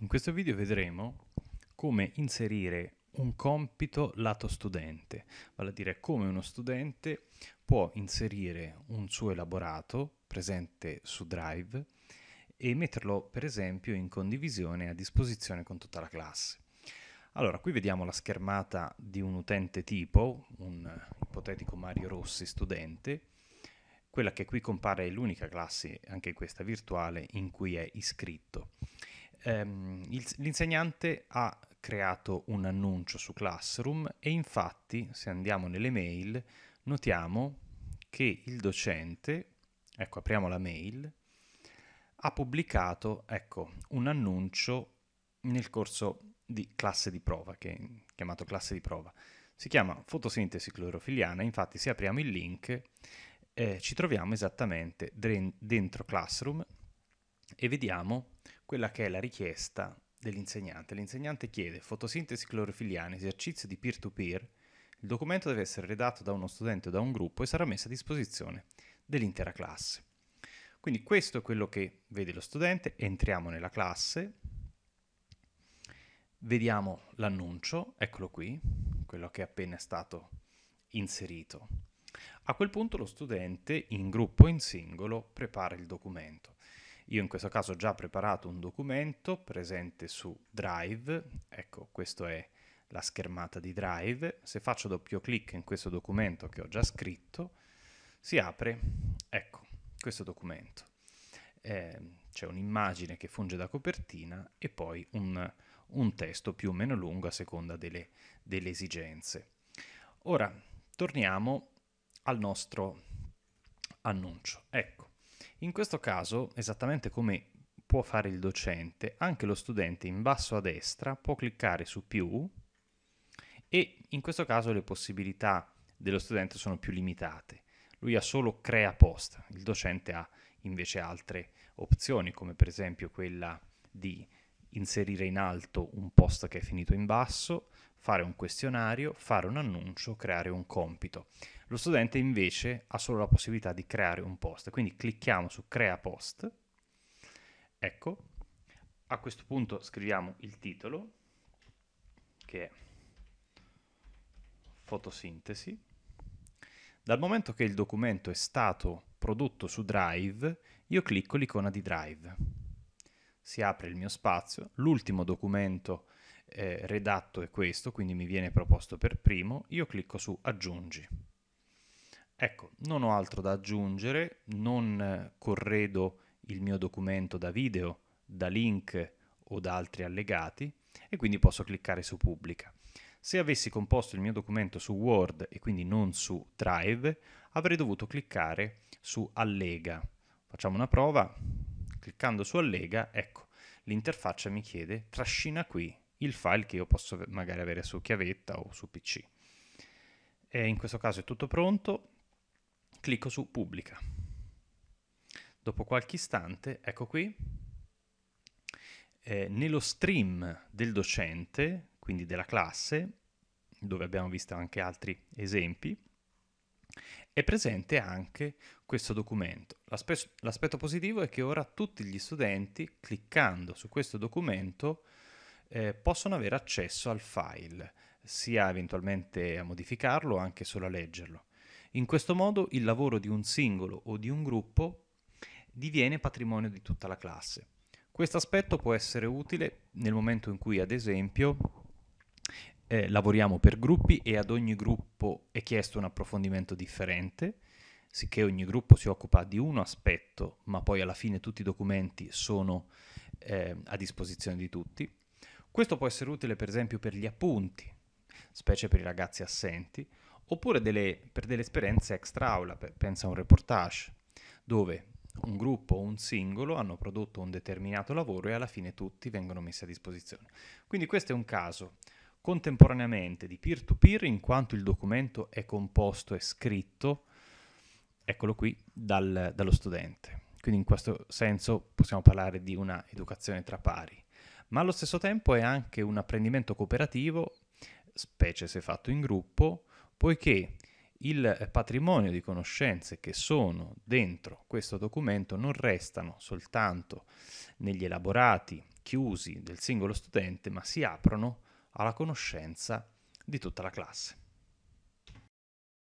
In questo video vedremo come inserire un compito lato studente, vale a dire come uno studente può inserire un suo elaborato presente su Drive e metterlo per esempio in condivisione a disposizione con tutta la classe. Allora, qui vediamo la schermata di un utente tipo, un ipotetico Mario Rossi studente, quella che qui compare è l'unica classe, anche questa virtuale, in cui è iscritto ehm, il, l'insegnante ha creato un annuncio su Classroom e infatti se andiamo nelle mail notiamo che il docente, ecco apriamo la mail, ha pubblicato ecco, un annuncio nel corso di classe di prova, che è chiamato classe di prova. Si chiama fotosintesi clorofiliana, infatti se apriamo il link eh, ci troviamo esattamente dentro Classroom e vediamo quella che è la richiesta dell'insegnante. L'insegnante chiede fotosintesi clorofiliana, esercizio di peer-to-peer, -peer. il documento deve essere redatto da uno studente o da un gruppo e sarà messo a disposizione dell'intera classe. Quindi questo è quello che vede lo studente, entriamo nella classe, vediamo l'annuncio, eccolo qui, quello che è appena stato inserito. A quel punto lo studente in gruppo o in singolo prepara il documento. Io in questo caso ho già preparato un documento presente su Drive, ecco questa è la schermata di Drive, se faccio doppio clic in questo documento che ho già scritto, si apre, ecco, questo documento. Eh, c'è un'immagine che funge da copertina e poi un, un, testo più o meno lungo a seconda delle, delle esigenze. Ora, torniamo al nostro annuncio. Ecco, in questo caso, esattamente come può fare il docente, anche lo studente in basso a destra può cliccare su più e in questo caso le possibilità dello studente sono più limitate. Lui ha solo crea post, il docente ha invece altre opzioni come per esempio quella di inserire in alto un post che è finito in basso, fare un questionario, fare un annuncio, creare un compito. Lo studente invece ha solo la possibilità di creare un post, quindi clicchiamo su crea post, ecco, a questo punto scriviamo il titolo che è fotosintesi. Dal momento che il documento è stato prodotto su Drive, io clicco l'icona di Drive. Si apre il mio spazio, l'ultimo documento eh, redatto è questo, quindi mi viene proposto per primo, io clicco su aggiungi. Ecco, non ho altro da aggiungere, non corredo il mio documento da video, da link o da altri allegati e quindi posso cliccare su pubblica. Se avessi composto il mio documento su Word e quindi non su Drive, avrei dovuto cliccare su Allega. Facciamo una prova. Cliccando su Allega, ecco, l'interfaccia mi chiede trascina qui il file che io posso magari avere su chiavetta o su PC. E in questo caso è tutto pronto, Clicco su pubblica. Dopo qualche istante, ecco qui, eh, nello stream del docente, quindi della classe, dove abbiamo visto anche altri esempi, è presente anche questo documento. l'aspetto positivo è che ora tutti gli studenti, cliccando su questo documento, eh, possono avere accesso al file, sia eventualmente a modificarlo o anche solo a leggerlo. In questo modo il lavoro di un singolo o di un gruppo diviene patrimonio di tutta la classe. Questo aspetto può essere utile nel momento in cui, ad esempio, eh, lavoriamo per gruppi e ad ogni gruppo è chiesto un approfondimento differente, sicché ogni gruppo si occupa di uno aspetto, ma poi alla fine tutti i documenti sono eh, a disposizione di tutti. Questo può essere utile per esempio per gli appunti, specie per i ragazzi assenti, oppure delle, per delle esperienze extra aula, pensa a un reportage, dove un gruppo o un singolo hanno prodotto un determinato lavoro e alla fine tutti vengono messi a disposizione. Quindi questo è un caso contemporaneamente di peer-to-peer in quanto il documento è composto e scritto, eccolo qui, dal, dallo studente. Quindi in questo senso possiamo parlare di una educazione tra pari, ma allo stesso tempo è anche un apprendimento cooperativo, specie se fatto in gruppo, poiché il eh, patrimonio di conoscenze che sono dentro questo documento non restano soltanto negli elaborati chiusi del singolo studente, ma si aprono alla conoscenza di tutta la classe.